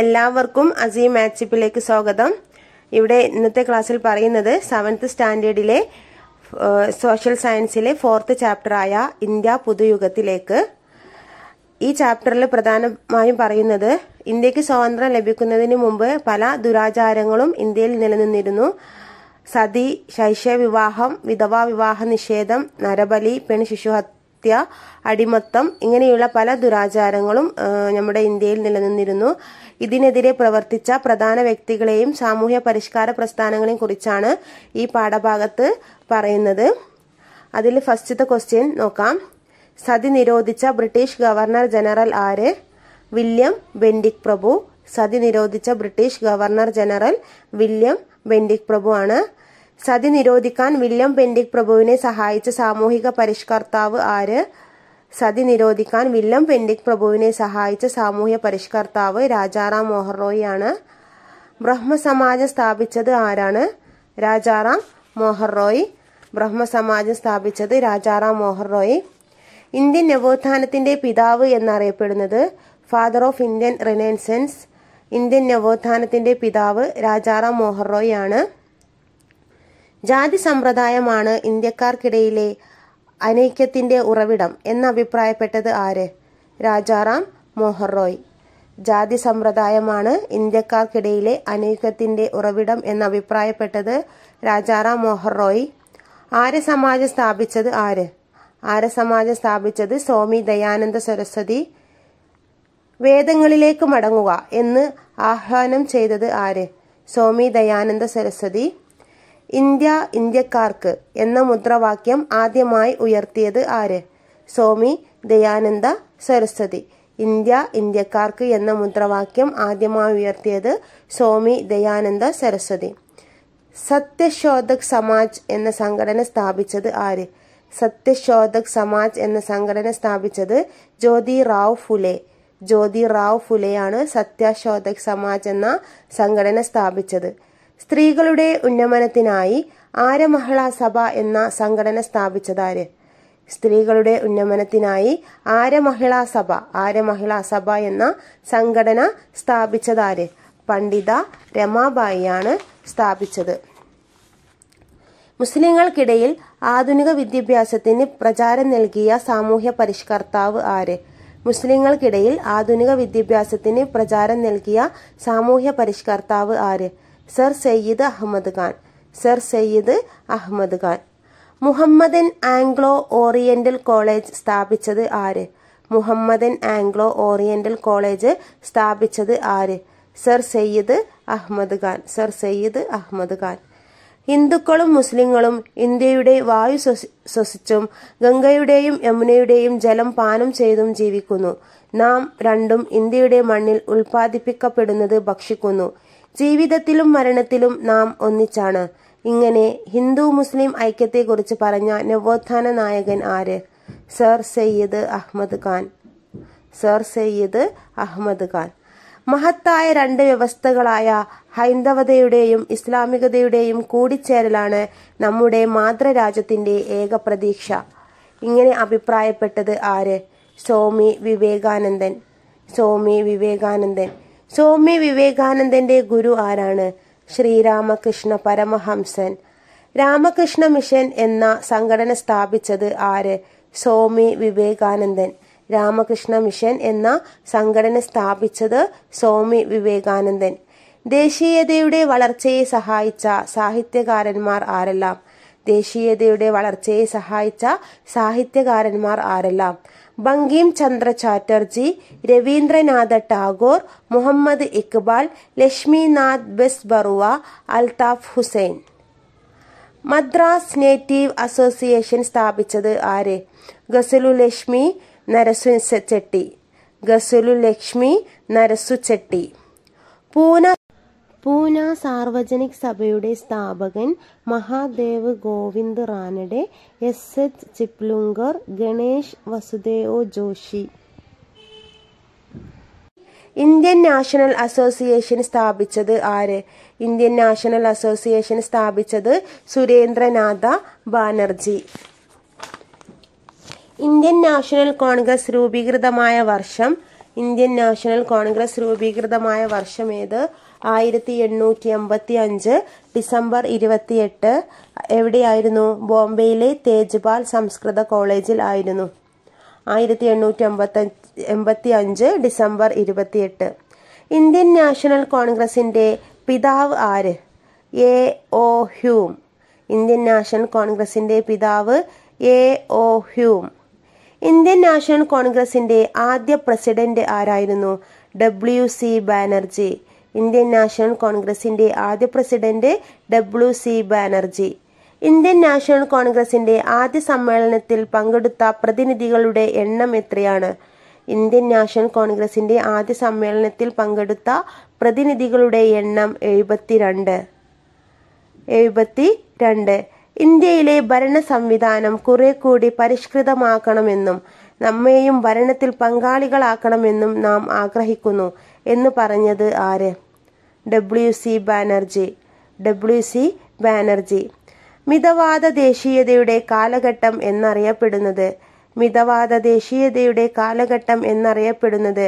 എല്ലാവർക്കും അസീം മാച്ചിപ്പിലേക്ക് സ്വാഗതം ഇവിടെ ഇന്നത്തെ ക്ലാസ്സിൽ പറയുന്നത് സെവൻത്ത് സ്റ്റാൻഡേർഡിലെ സോഷ്യൽ സയൻസിലെ ഫോർത്ത് ചാപ്റ്ററായ ഇന്ത്യ പുതുയുഗത്തിലേക്ക് ഈ ചാപ്റ്ററിൽ പ്രധാനമായും പറയുന്നത് ഇന്ത്യക്ക് സ്വാതന്ത്ര്യം ലഭിക്കുന്നതിന് മുമ്പ് പല ദുരാചാരങ്ങളും ഇന്ത്യയിൽ നിലനിന്നിരുന്നു സതി ശൈശവിവാഹം വിധവാ വിവാഹ നിഷേധം നരബലി പെൺശിശുഹത്യ ശിശുഹത്യ അടിമത്തം ഇങ്ങനെയുള്ള പല ദുരാചാരങ്ങളും നമ്മുടെ ഇന്ത്യയിൽ നിലനിന്നിരുന്നു ഇതിനെതിരെ പ്രവർത്തിച്ച പ്രധാന വ്യക്തികളെയും സാമൂഹ്യ പരിഷ്കാര പ്രസ്ഥാനങ്ങളെയും കുറിച്ചാണ് ഈ പാഠഭാഗത്ത് പറയുന്നത് അതിൽ ഫസ്റ്റത്തെ ക്വസ്റ്റ്യൻ നോക്കാം സതി നിരോധിച്ച ബ്രിട്ടീഷ് ഗവർണർ ജനറൽ ആര് വില്യം ബെൻഡിക് പ്രഭു സതി നിരോധിച്ച British governor general William Bentinck പ്രഭു ആണ് സതി നിരോധിക്കാൻ വില്യം ബെൻഡിക് പ്രഭുവിനെ സഹായിച്ച സാമൂഹിക പരിഷ്കർത്താവ് ആര് സതി നിരോധിക്കാൻ വില്ലം പെൻഡിക് പ്രഭുവിനെ സഹായിച്ച സാമൂഹ്യ പരിഷ്കർത്താവ് രാജാറാം മോഹർറോയിയാണ് ബ്രഹ്മസമാജം സ്ഥാപിച്ചത് ആരാണ് രാജാറാം മോഹർറോയി ബ്രഹ്മസമാജം സ്ഥാപിച്ചത് രാജാറാം മോഹർറോയി ഇന്ത്യൻ നവോത്ഥാനത്തിന്റെ പിതാവ് എന്നറിയപ്പെടുന്നത് father of Indian renaissance Indian നവോത്ഥാനത്തിന്റെ പിതാവ് രാജാറാം മോഹർറോയി ആണ് ജാതി സമ്പ്രദായമാണ് ഇന്ത്യക്കാർക്കിടയിലെ അനൈക്യത്തിന്റെ ഉറവിടം എന്നഭിപ്രായപ്പെട്ടത് ആര് രാജാറാം മോഹർ റോയ് ജാതി സമ്പ്രദായമാണ് ഇന്ത്യക്കാർക്കിടയിലെ അനൈക്യത്തിന്റെ ഉറവിടം എന്നഭിപ്രായപ്പെട്ടത് രാജാറാം മോഹർ റോയ് ആര്യ സമാജം സ്ഥാപിച്ചത് ആര് ആര്യ സമാജം സ്ഥാപിച്ചത് സ്വാമി ദയാനന്ദ സരസ്വതി വേദങ്ങളിലേക്ക് മടങ്ങുക എന്ന് ആഹ്വാനം ചെയ്തത് ആര് സ്വാമി ദയാനന്ദ സരസ്വതി ഇന്ത്യ ഇന്ത്യക്കാർക്ക് എന്ന മുദ്രാവാക്യം ആദ്യമായി ഉയർത്തിയത് ആര് സ്വാമി ദയാനന്ദ സരസ്വതി ഇന്ത്യ ഇന്ത്യക്കാർക്ക് എന്ന മുദ്രാവാക്യം ആദ്യമായി ഉയർത്തിയത് സ്വാമി ദയാനന്ദ സരസ്വതി സത്യശോധക് സമാജ് എന്ന സംഘടന സ്ഥാപിച്ചത് ആര് സത്യശോധക് സമാജ് എന്ന സംഘടന സ്ഥാപിച്ചത് ജ്യോതി റാവ് ഫുലെ ജ്യോതി റാവ് ഫുലെയാണ് സത്യശോധക് സമാജ് എന്ന സംഘടന സ്ഥാപിച്ചത് സ്ത്രീകളുടെ ഉന്നമനത്തിനായി ആരമഹള സഭ എന്ന സംഘടന സ്ഥാപിച്ചതാര് സ്ത്രീകളുടെ ഉന്നമനത്തിനായി ആരമഹള സഭ ആരമഹള സഭ എന്ന സംഘടന സ്ഥാപിച്ചതാര് പണ്ഡിത രമാബായിയാണ് സ്ഥാപിച്ചത് മുസ്ലിങ്ങൾക്കിടയിൽ ആധുനിക വിദ്യാഭ്യാസത്തിന് പ്രചാരം നൽകിയ സാമൂഹ്യ പരിഷ്കർത്താവ് ആര് മുസ്ലിങ്ങൾക്കിടയിൽ ആധുനിക വിദ്യാഭ്യാസത്തിന് പ്രചാരം നൽകിയ സാമൂഹ്യ പരിഷ്കർത്താവ് ആര് Sir Syed Ahmad Khan Sir Syed Ahmad Khan Mohammedan Anglo Oriental college സ്ഥാപിച്ചത് ആര് മുഹമ്മദൻ ആംഗ്ലോ ഓറിയന്റൽ കോളേജ് സ്ഥാപിച്ചത് ആര് സർ സയ്യിദ് അഹമ്മദ് ഖാൻ സർ സയ്യിദ് അഹമ്മദ് ഖാൻ ഹിന്ദുക്കളും മുസ്ലിങ്ങളും ഇന്ത്യയുടെ വായു ശ്വസിച്ചും ഗംഗയുടെയും യമുനയുടെയും ജലം പാനം ചെയ്തും ജീവിക്കുന്നു നാം രണ്ടും ഇന്ത്യയുടെ മണ്ണിൽ ഉൽപ്പാദിപ്പിക്കപ്പെടുന്നത് ഭക്ഷിക്കുന്നു ജീവിതത്തിലും മരണത്തിലും നാം ഒന്നിച്ചാണ് ഇങ്ങനെ ഹിന്ദു മുസ്ലിം ഐക്യത്തെക്കുറിച്ച് പറഞ്ഞ നവോത്ഥാന നായകൻ ആര് സർ സയ്യിദ് അഹമ്മദ് ഖാൻ സർ സയ്യിദ് അഹമ്മദ് ഖാൻ മഹത്തായ രണ്ട് വ്യവസ്ഥകളായ ഹൈന്ദവതയുടെയും ഇസ്ലാമികതയുടെയും കൂടിച്ചേരലാണ് നമ്മുടെ മാതൃരാജ്യത്തിന്റെ ഏക പ്രതീക്ഷ ഇങ്ങനെ അഭിപ്രായപ്പെട്ടത് ആര് സ്വാമി വിവേകാനന്ദൻ സ്വാമി വിവേകാനന്ദൻ സ്വാമി വിവേകാനന്ദന്റെ ഗുരു ആരാണ് ശ്രീരാമകൃഷ്ണ പരമഹംസൻ രാമകൃഷ്ണ മിഷൻ എന്ന സംഘടന സ്ഥാപിച്ചത് ആര് സ്വാമി വിവേകാനന്ദൻ രാമകൃഷ്ണ മിഷൻ എന്ന സംഘടന സ്ഥാപിച്ചത് സ്വാമി വിവേകാനന്ദൻ ദേശീയതയുടെ വളർച്ചയെ സഹായിച്ച സാഹിത്യകാരന്മാർ ആരെല്ലാം ദേശീയതയുടെ വളർച്ചയെ സഹായിച്ച സാഹിത്യകാരന്മാർ ആരെല്ലാം Bankim Chandra Chatterjee Rabindranath Tagore Muhammad Iqbal Lakshminath Bezbaroa Altaf Hussain Madras native association സ്ഥാപിച്ചത് ആര് ഗസലു ലക്ഷ്മി നരസു ചെട്ടി ഗസലു ലക്ഷ്മി നരസു ചെട്ടി പൂന പൂന സാർവജനിക് സഭയുടെ സ്ഥാപകൻ Mahadev Govind Ranade S H Chiplunkar Ganesh Vasudev Joshi Indian national association സ്ഥാപിച്ചത് ആര് ഇന്ത്യൻ നാഷണൽ അസോസിയേഷൻ സ്ഥാപിച്ചത് Surendranath Banerjee Indian national Congress രൂപീകൃതമായ വർഷം ഇന്ത്യൻ നാഷണൽ കോൺഗ്രസ് രൂപീകൃതമായ വർഷം ഏത് ആയിരത്തി എണ്ണൂറ്റി അമ്പത്തി അഞ്ച് ഡിസംബർ ഇരുപത്തിയെട്ട് എവിടെയായിരുന്നു ബോംബെയിലെ തേജ്പാൽ സംസ്കൃത കോളേജിൽ ആയിരുന്നു ആയിരത്തി എണ്ണൂറ്റി അമ്പത്തി എൺപത്തി അഞ്ച് ഡിസംബർ ഇരുപത്തിയെട്ട് ഇന്ത്യൻ നാഷണൽ കോൺഗ്രസിന്റെ പിതാവ് ആര് A O Hume Indian national കോൺഗ്രസിന്റെ പിതാവ് A O Hume Indian national കോൺഗ്രസിന്റെ ആദ്യ പ്രസിഡന്റ് ആരായിരുന്നു W C Banerjee Indian national കോൺഗ്രസിന്റെ ആദ്യ president W C Banerjee Indian national കോൺഗ്രസിന്റെ ആദ്യ സമ്മേളനത്തിൽ പങ്കെടുത്ത പ്രതിനിധികളുടെ എണ്ണം എത്രയാണ് ഇന്ത്യൻ നാഷണൽ കോൺഗ്രസിന്റെ ആദ്യ സമ്മേളനത്തിൽ പങ്കെടുത്ത പ്രതിനിധികളുടെ എണ്ണം എഴുപത്തിരണ്ട് എഴുപത്തി രണ്ട് ഇന്ത്യയിലെ ഭരണ സംവിധാനം കുറെ കൂടി പരിഷ്കൃതമാക്കണമെന്നും നമ്മെയും ഭരണത്തിൽ പങ്കാളികളാക്കണമെന്നും നാം ആഗ്രഹിക്കുന്നു എന്ന് പറഞ്ഞത് ആര് W C Banerjee W C Banerjee മിതവാദ ദേശീയതയുടെ കാലഘട്ടം എന്നറിയപ്പെടുന്നത് മിതവാദ ദേശീയതയുടെ കാലഘട്ടം എന്നറിയപ്പെടുന്നത്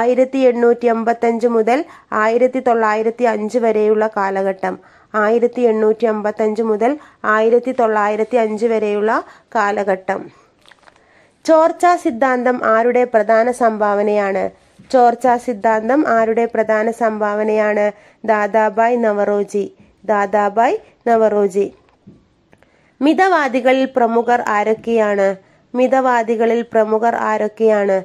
ആയിരത്തി എണ്ണൂറ്റി അമ്പത്തി അഞ്ച് മുതൽ ആയിരത്തി തൊള്ളായിരത്തി അഞ്ച് വരെയുള്ള കാലഘട്ടം ആയിരത്തി എണ്ണൂറ്റി അമ്പത്തി അഞ്ച് മുതൽ ആയിരത്തി തൊള്ളായിരത്തി അഞ്ച് വരെയുള്ള കാലഘട്ടം ചോർച്ചാ സിദ്ധാന്തം ആരുടെ പ്രധാന സംഭാവനയാണ് ചോർച്ചാ സിദ്ധാന്തം ആരുടെ പ്രധാന സംഭാവനയാണ് ദാദാബായ് നവറോജി ദാദാബായ് നവറോജി മിതവാദികളിൽ പ്രമുഖർ ആരൊക്കെയാണ് മിതവാദികളിൽ പ്രമുഖർ ആരൊക്കെയാണ്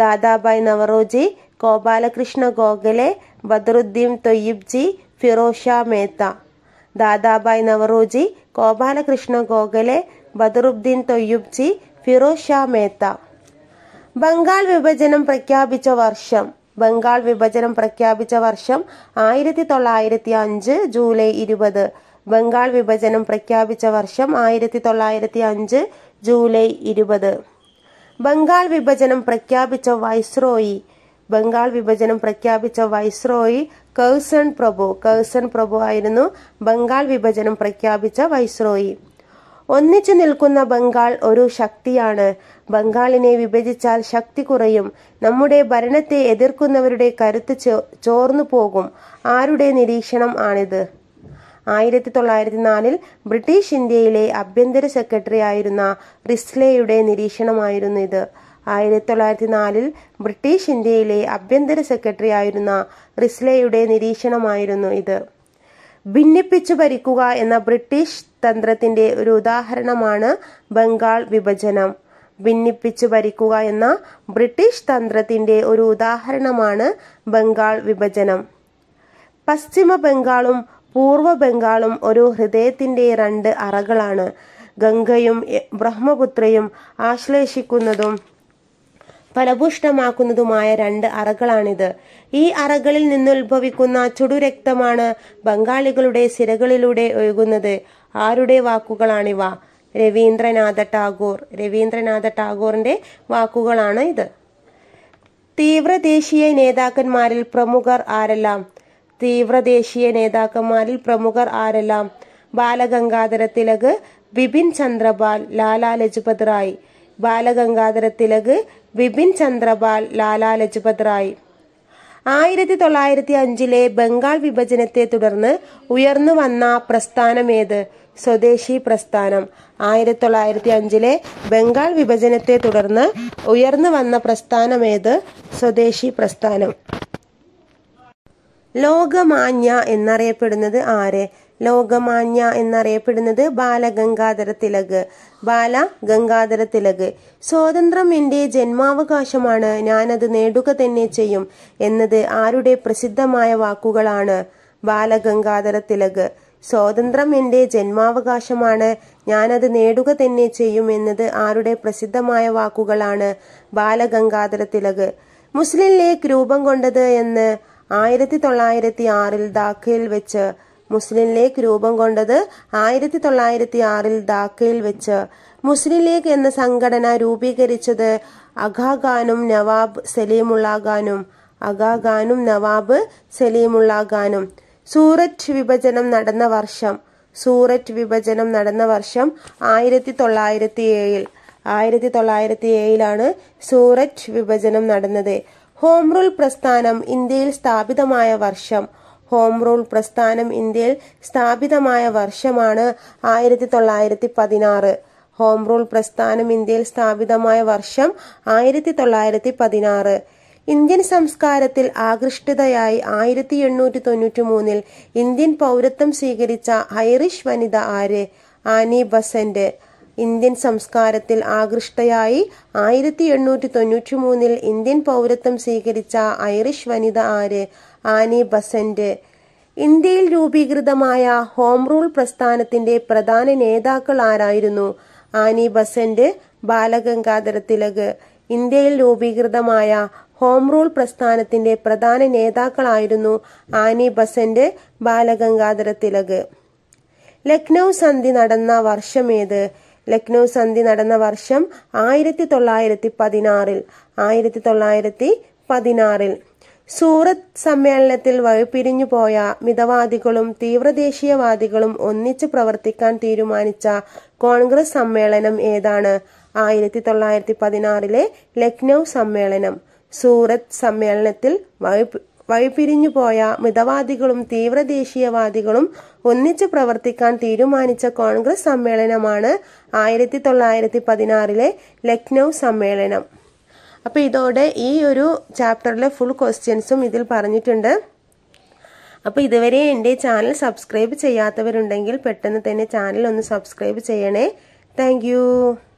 ദാദാബായ് നവറോജി ഗോപാലകൃഷ്ണ ഗോഖലെ ബദറുദ്ദീൻ തൊയ്യിബ്ജി ഫിറോഷ മേത്ത ദാദാബായ് നവറോജി ഗോപാലകൃഷ്ണ ഗോഖലെ ബദറുദ്ദീൻ തൊയ്യിബ്ജി ഫിറോഷ മേത്ത ബംഗാൾ വിഭജനം പ്രഖ്യാപിച്ച വർഷം ബംഗാൾ വിഭജനം പ്രഖ്യാപിച്ച വർഷം ആയിരത്തി തൊള്ളായിരത്തി അഞ്ച് ജൂലൈ ഇരുപത് ബംഗാൾ വിഭജനം പ്രഖ്യാപിച്ച വർഷം ആയിരത്തി തൊള്ളായിരത്തി അഞ്ച് ജൂലൈ ഇരുപത് ബംഗാൾ വിഭജനം പ്രഖ്യാപിച്ച വൈസ്രോയി ബംഗാൾ വിഭജനം പ്രഖ്യാപിച്ച വൈസ്രോയി കൗസൺ പ്രഭു കൗസൺ പ്രഭു ആയിരുന്നു ബംഗാൾ വിഭജനം പ്രഖ്യാപിച്ച വൈസ്രോയി ഒന്നിച്ചു നിൽക്കുന്ന ബംഗാൾ ഒരു ശക്തിയാണ് ബംഗാളിനെ വിഭജിച്ചാൽ ശക്തി കുറയും നമ്മുടെ ഭരണത്തെ എതിർക്കുന്നവരുടെ കരുത്ത് ചോർന്നു പോകും ആരുടെ നിരീക്ഷണം ആണിത് ആയിരത്തി തൊള്ളായിരത്തി നാലിൽ ബ്രിട്ടീഷ് ഇന്ത്യയിലെ ആഭ്യന്തര സെക്രട്ടറി ആയിരുന്ന റിസ്ലെയുടെ നിരീക്ഷണമായിരുന്നു ഇത് ആയിരത്തി തൊള്ളായിരത്തി നാലിൽ ബ്രിട്ടീഷ് ഇന്ത്യയിലെ ആഭ്യന്തര സെക്രട്ടറി ആയിരുന്ന റിസ്ലെയുടെ നിരീക്ഷണമായിരുന്നു ഇത് ഭിന്നിപ്പിച്ചു ഭരിക്കുക എന്ന ബ്രിട്ടീഷ് തന്ത്രത്തിന്റെ ഒരു ഉദാഹരണമാണ് ബംഗാൾ വിഭജനം ഭിന്നിപ്പിച്ചു ഭരിക്കുക എന്ന ബ്രിട്ടീഷ് തന്ത്രത്തിന്റെ ഒരു ഉദാഹരണമാണ് ബംഗാൾ വിഭജനം പശ്ചിമ ബംഗാളും പൂർവ്വ ബംഗാളും ഒരു ഹൃദയത്തിന്റെ രണ്ട് അറകളാണ് ഗംഗയും ബ്രഹ്മപുത്രയും ആശ്ലേഷിക്കുന്നതും ഫലഭൂഷ്ടമാക്കുന്നതുമായ രണ്ട് അറകളാണിത് ഈ അറകളിൽ നിന്നുത്ഭവിക്കുന്ന ചുടുരക്തമാണ് ബംഗാളികളുടെ സിരകളിലൂടെ ഒഴുകുന്നത് ആരുടെ വാക്കുകളാണിവ രവീന്ദ്രനാഥ ടാഗോർ രവീന്ദ്രനാഥ ടാഗോറിന്റെ വാക്കുകളാണ് ഇത് തീവ്രദേശീയ നേതാക്കന്മാരിൽ പ്രമുഖർ ആരെല്ലാം തീവ്രദേശീയ നേതാക്കന്മാരിൽ പ്രമുഖർ ആരെല്ലാം ബാലഗംഗാധര തിലക് ബിപിൻ ചന്ദ്രപാൽ ലാലാ ലജ്പത് റായ് ബാലഗംഗാധര തിലക് വിപിൻ ചന്ദ്രപാൽ ലാലാ ലജ്പത് റായ് ആയിരത്തി തൊള്ളായിരത്തി അഞ്ചിലെ ബംഗാൾ വിഭജനത്തെ തുടർന്ന് ഉയർന്നു വന്ന ഏത് സ്വദേശി പ്രസ്ഥാനം ആയിരത്തി തൊള്ളായിരത്തി അഞ്ചിലെ ബംഗാൾ വിഭജനത്തെ തുടർന്ന് ഉയർന്നു വന്ന ഏത് സ്വദേശി പ്രസ്ഥാനം ലോകമാന്യ എന്നറിയപ്പെടുന്നത് ആരെ ലോകമാന്യ എന്നറിയപ്പെടുന്നത് ബാലഗംഗാധര തിലക് ബാല ഗംഗാധര തിലക് സ്വാതന്ത്ര്യം എന്റെ ജന്മാവകാശമാണ് ഞാനത് നേടുക തന്നെ ചെയ്യും എന്നത് ആരുടെ പ്രസിദ്ധമായ വാക്കുകളാണ് ബാലഗംഗാധര തിലക് സ്വാതന്ത്ര്യം എന്റെ ജന്മാവകാശമാണ് ഞാനത് നേടുക തന്നെ ചെയ്യും എന്നത് ആരുടെ പ്രസിദ്ധമായ വാക്കുകളാണ് ബാലഗംഗാധര തിലക് മുസ്ലിം ലീഗ് രൂപം കൊണ്ടത് എന്ന് ആയിരത്തി തൊള്ളായിരത്തി ആറിൽ ധാക്കയിൽ വെച്ച് മുസ്ലിം ലീഗ് രൂപം കൊണ്ടത് ആയിരത്തി തൊള്ളായിരത്തി ആറിൽ ധാക്കയിൽ വെച്ച് മുസ്ലിം ലീഗ് എന്ന സംഘടന രൂപീകരിച്ചത് അഖാഖാനും നവാബ് സലീമുള്ള ഖാനും അഖാഖാനും നവാബ് സലീമുള്ള ഖാനും സൂററ്റ് വിഭജനം നടന്ന വർഷം സൂററ്റ് വിഭജനം നടന്ന വർഷം ആയിരത്തി തൊള്ളായിരത്തി ഏഴിൽ ആയിരത്തി തൊള്ളായിരത്തി ഏഴിലാണ് സൂററ്റ് വിഭജനം നടന്നത് ഹോം റൂൾ പ്രസ്ഥാനം ഇന്ത്യയിൽ സ്ഥാപിതമായ വർഷം ഹോം റൂൾ പ്രസ്ഥാനം ഇന്ത്യയിൽ സ്ഥാപിതമായ വർഷമാണ് ആയിരത്തി തൊള്ളായിരത്തി പതിനാറ് ഹോം റൂൾ പ്രസ്ഥാനം ഇന്ത്യയിൽ സ്ഥാപിതമായ വർഷം ആയിരത്തി തൊള്ളായിരത്തി പതിനാറ് ഇന്ത്യൻ സംസ്കാരത്തിൽ ആകൃഷ്ടതയായി ആയിരത്തി എണ്ണൂറ്റി തൊണ്ണൂറ്റി മൂന്നിൽ ഇന്ത്യൻ പൗരത്വം സ്വീകരിച്ച ഐറിഷ് വനിത ആര് ആനി ബസന്റ് ഇന്ത്യൻ സംസ്കാരത്തിൽ ആകൃഷ്ടയായി ആയിരത്തി എണ്ണൂറ്റി തൊണ്ണൂറ്റി മൂന്നിൽ ഇന്ത്യൻ പൗരത്വം സ്വീകരിച്ച ഐറിഷ് വനിത ആര് ആനി ബസന്റ് ഇന്ത്യയിൽ രൂപീകൃതമായ ഹോം റൂൾ പ്രസ്ഥാനത്തിന്റെ പ്രധാന നേതാക്കൾ ആരായിരുന്നു ആനി ബസന്റ് ബാലഗംഗാധര തിലക് ഇന്ത്യയിൽ രൂപീകൃതമായ ഹോം റൂൾ പ്രസ്ഥാനത്തിന്റെ പ്രധാന നേതാക്കളായിരുന്നു ആനി ബസന്റ് ബാലഗംഗാധര തിലക് ലക്നൗ സന്ധി നടന്ന വർഷമേത് ലക്നൗ സന്ധി നടന്ന വർഷം ആയിരത്തി തൊള്ളായിരത്തി പതിനാറിൽ ആയിരത്തി തൊള്ളായിരത്തി പതിനാറിൽ സൂറത്ത് സമ്മേളനത്തിൽ വഴിപിരിഞ്ഞു പോയ മിതവാദികളും തീവ്രദേശീയവാദികളും ഒന്നിച്ച് പ്രവർത്തിക്കാൻ തീരുമാനിച്ച കോൺഗ്രസ് സമ്മേളനം ഏതാണ് ആയിരത്തി തൊള്ളായിരത്തി പതിനാറിലെ ലക്നൗ സമ്മേളനം സൂറത്ത് സമ്മേളനത്തിൽ വഴിപിരിഞ്ഞു പോയ മിതവാദികളും തീവ്രദേശീയവാദികളും ഒന്നിച്ച് പ്രവർത്തിക്കാൻ തീരുമാനിച്ച കോൺഗ്രസ് സമ്മേളനമാണ് ആയിരത്തി തൊള്ളായിരത്തി പതിനാറിലെ ലക്നൗ സമ്മേളനം അപ്പോൾ ഇതോടെ ഈ ഒരു ചാപ്റ്ററിലെ ഫുൾ ക്വസ്റ്റ്യൻസും ഇതിൽ പറഞ്ഞിട്ടുണ്ട് അപ്പോൾ ഇതുവരെ എൻ്റെ ചാനൽ സബ്സ്ക്രൈബ് ചെയ്യാത്തവരുണ്ടെങ്കിൽ പെട്ടെന്ന് തന്നെ ചാനൽ ഒന്ന് സബ്സ്ക്രൈബ് ചെയ്യണേ താങ്ക്